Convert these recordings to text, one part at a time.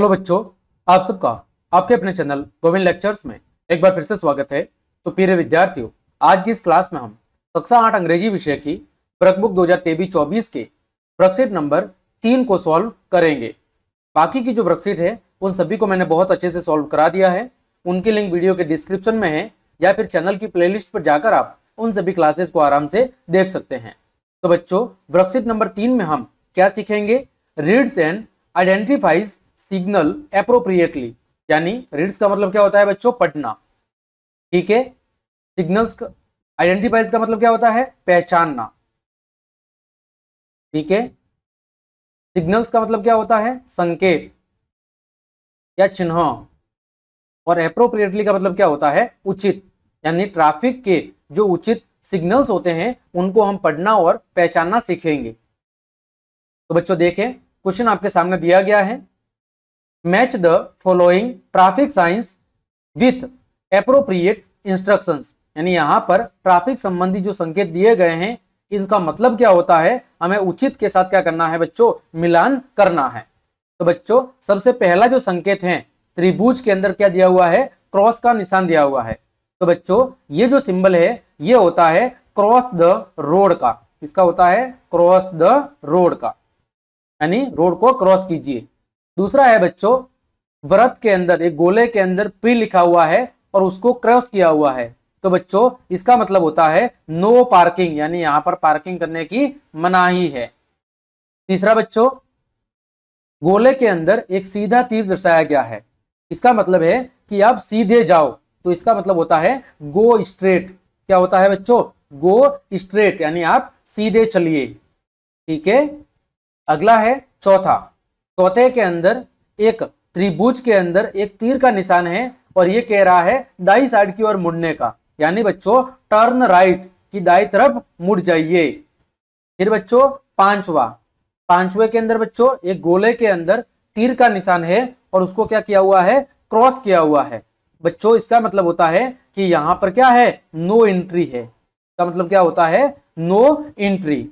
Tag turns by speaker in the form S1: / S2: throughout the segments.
S1: hello बच्चों आप सबका आपके अपने चैनल गोविंद लेक्चर्स में एक बार फिर से स्वागत है तो प्रिय विद्यार्थियों आज की इस क्लास में हम कक्षा आठ अंग्रेजी विषय की प्रकबुक दो हजार तेईस चौबीस के प्रक्षेट नंबर तीन को सॉल्व करेंगे बाकी की जो प्रक्षेट है उन सभी को मैंने बहुत अच्छे से सॉल्व करा दिया है उनकी लिंक वीडियो के डिस्क्रिप्शन में है या फिर चैनल की प्ले पर जाकर आप उन सभी क्लासेस को आराम से देख सकते हैं तो बच्चों प्रक्षेट नंबर तीन में हम क्या सीखेंगे reads and identifies signal appropriately यानी रीड्स का मतलब क्या होता है बच्चों पढ़ना ठीक है सिग्नल्स का आइडेंटिफाइज का मतलब क्या होता है पहचानना ठीक है सिग्नल्स का मतलब क्या होता है संकेत या चिन्ह और अप्रोप्रिएटली का मतलब क्या होता है उचित यानी ट्रैफिक के जो उचित सिग्नल्स होते हैं उनको हम पढ़ना और पहचानना सीखेंगे तो बच्चों देखें क्वेश्चन आपके सामने दिया गया है match the following traffic signs with appropriate instruction यानी यहाँ पर ट्रैफिक संबंधी जो संकेत दिए गए हैं इनका मतलब क्या होता है हमें उचित के साथ क्या करना है बच्चों मिलान करना है तो बच्चों सबसे पहला जो संकेत है त्रिभुज के अंदर क्या दिया हुआ है क्रॉस का निशान दिया हुआ है तो बच्चों ये जो सिंबल है ये होता है क्रॉस द रोड का इसका होता है क्रॉस द रोड का यानी रोड को क्रॉस कीजिए दूसरा है बच्चों व्रत के अंदर एक गोले के अंदर पी लिखा हुआ है और उसको क्रॉस किया हुआ है तो बच्चों इसका मतलब होता है नो पार्किंग यानी यहां पर पार्किंग करने की मनाही है तीसरा बच्चों गोले के अंदर एक सीधा तीर दर्शाया गया है इसका मतलब है कि आप सीधे जाओ तो इसका मतलब होता है गो स्ट्रेट क्या होता है बच्चों गो स्ट्रेट यानी आप सीधे चलिए ठीक है अगला है चौथा तोते के अंदर एक त्रिभुज के अंदर एक तीर का निशान है और ये कह रहा है दाई साइड की ओर मुड़ने का यानी बच्चों टर्न राइट की दाई तरफ मुड़ जाइए फिर बच्चों पांचवा पांचवे के अंदर बच्चों एक गोले के अंदर तीर का निशान है और उसको क्या किया हुआ है क्रॉस किया हुआ है बच्चों इसका मतलब होता है कि यहां पर क्या है नो एंट्री है का मतलब क्या होता है नो एंट्री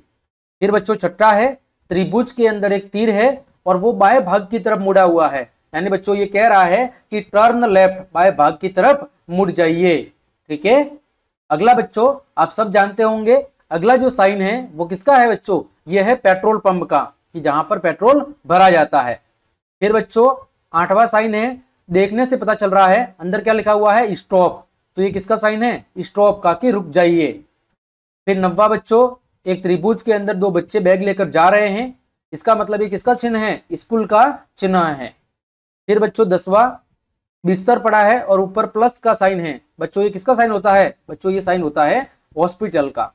S1: फिर बच्चों छठा है त्रिभुज के अंदर एक तीर है और वो बाय भाग की तरफ मुड़ा हुआ है यानी बच्चों ये कह रहा है कि टर्न लेफ्ट बाय भाग की तरफ मुड़ जाइए ठीक है अगला बच्चों आप सब जानते होंगे अगला जो साइन है वो किसका है बच्चों ये है पेट्रोल पंप का कि जहां पर पेट्रोल भरा जाता है फिर बच्चों आठवा साइन है देखने से पता चल रहा है अंदर क्या लिखा हुआ है स्टॉप तो ये किसका साइन है स्टॉप का कि रुक जाइए फिर नब्बा बच्चों एक त्रिभुज के अंदर दो बच्चे बैग लेकर जा रहे हैं इसका मतलब ये किसका चिन्ह है स्कूल का चिन्ह है फिर बच्चों दसवा बिस्तर पड़ा है और ऊपर प्लस का साइन है बच्चों ये किसका साइन होता है बच्चों ये साइन होता है हॉस्पिटल का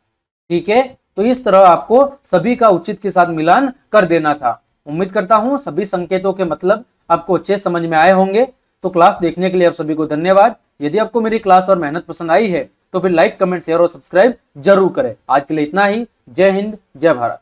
S1: ठीक है तो इस तरह आपको सभी का उचित के साथ मिलान कर देना था उम्मीद करता हूं सभी संकेतों के मतलब आपको अच्छे समझ में आए होंगे तो क्लास देखने के लिए आप सभी को धन्यवाद यदि आपको मेरी क्लास और मेहनत पसंद आई है तो फिर लाइक कमेंट शेयर और सब्सक्राइब जरूर करें आज के लिए इतना ही जय हिंद जय भारत